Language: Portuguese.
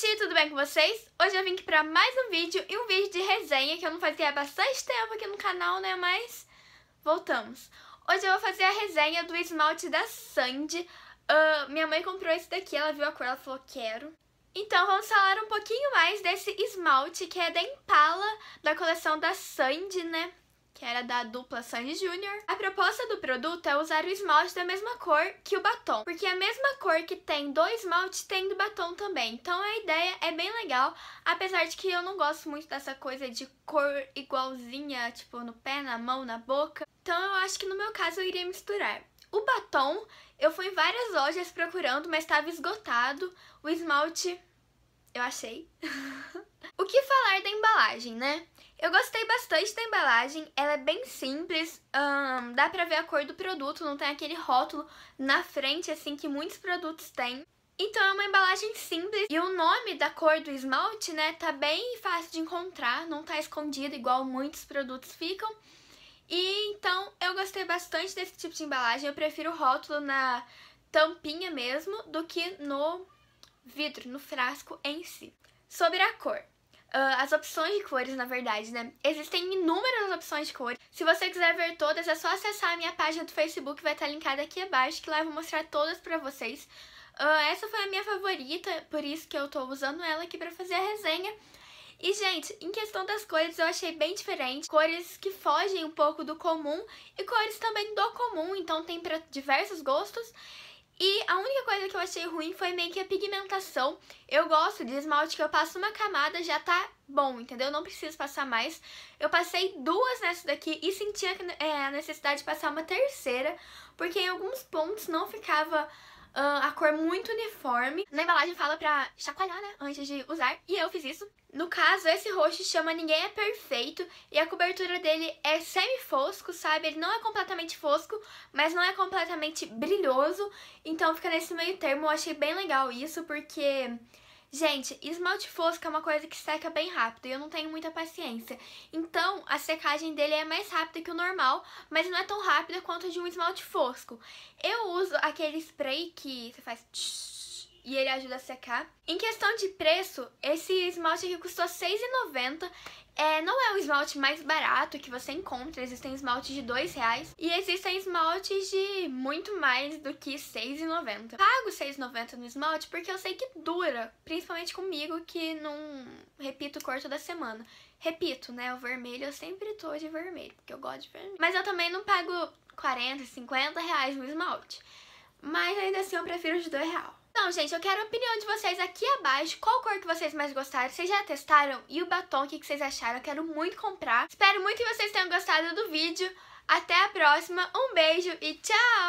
gente, tudo bem com vocês? Hoje eu vim aqui pra mais um vídeo e um vídeo de resenha que eu não fazia há bastante tempo aqui no canal, né? Mas voltamos. Hoje eu vou fazer a resenha do esmalte da Sandy. Uh, minha mãe comprou esse daqui, ela viu a cor, ela falou quero. Então vamos falar um pouquinho mais desse esmalte que é da Impala, da coleção da Sandy, né? Que era da dupla Sandy Junior A proposta produto é usar o esmalte da mesma cor que o batom, porque a mesma cor que tem do esmalte tem do batom também. Então a ideia é bem legal, apesar de que eu não gosto muito dessa coisa de cor igualzinha, tipo no pé, na mão, na boca. Então eu acho que no meu caso eu iria misturar. O batom, eu fui em várias lojas procurando, mas estava esgotado. O esmalte, eu achei. o que falar da embalagem, né? Eu gostei bastante da embalagem, ela é bem simples, dá pra ver a cor do produto, não tem aquele rótulo na frente, assim, que muitos produtos têm. Então é uma embalagem simples e o nome da cor do esmalte, né, tá bem fácil de encontrar, não tá escondido igual muitos produtos ficam. E então eu gostei bastante desse tipo de embalagem, eu prefiro o rótulo na tampinha mesmo do que no vidro, no frasco em si. Sobre a cor. Uh, as opções de cores, na verdade, né? Existem inúmeras opções de cores. Se você quiser ver todas, é só acessar a minha página do Facebook, vai estar linkada aqui abaixo, que lá eu vou mostrar todas pra vocês. Uh, essa foi a minha favorita, por isso que eu tô usando ela aqui pra fazer a resenha. E, gente, em questão das cores, eu achei bem diferente. Cores que fogem um pouco do comum e cores também do comum, então tem para diversos gostos. E a única coisa que eu achei ruim foi meio que a pigmentação. Eu gosto de esmalte que eu passo uma camada já tá bom, entendeu? Não preciso passar mais. Eu passei duas nessa daqui e sentia é, a necessidade de passar uma terceira, porque em alguns pontos não ficava a cor muito uniforme. Na embalagem fala pra chacoalhar, né, antes de usar, e eu fiz isso. No caso, esse roxo chama Ninguém é Perfeito e a cobertura dele é semi-fosco, sabe? Ele não é completamente fosco, mas não é completamente brilhoso, então fica nesse meio termo. Eu achei bem legal isso, porque Gente, esmalte fosco é uma coisa que seca bem rápido e eu não tenho muita paciência. Então, a secagem dele é mais rápida que o normal, mas não é tão rápida quanto a de um esmalte fosco. Eu uso aquele spray que você faz tsh, e ele ajuda a secar. Em questão de preço, esse esmalte aqui custou R$6,90 é, não é o esmalte mais barato que você encontra, existem esmaltes de dois reais e existem esmaltes de muito mais do que R$6,90. Pago R$6,90 no esmalte porque eu sei que dura, principalmente comigo que não repito cor toda semana. Repito, né, o vermelho eu sempre tô de vermelho, porque eu gosto de vermelho. Mas eu também não pago 40, 50 reais no esmalte. Mas ainda assim eu prefiro de dois reais. Então, gente, eu quero a opinião de vocês aqui abaixo. Qual cor que vocês mais gostaram? Vocês já testaram? E o batom, o que vocês acharam? Eu quero muito comprar. Espero muito que vocês tenham gostado do vídeo. Até a próxima, um beijo e tchau!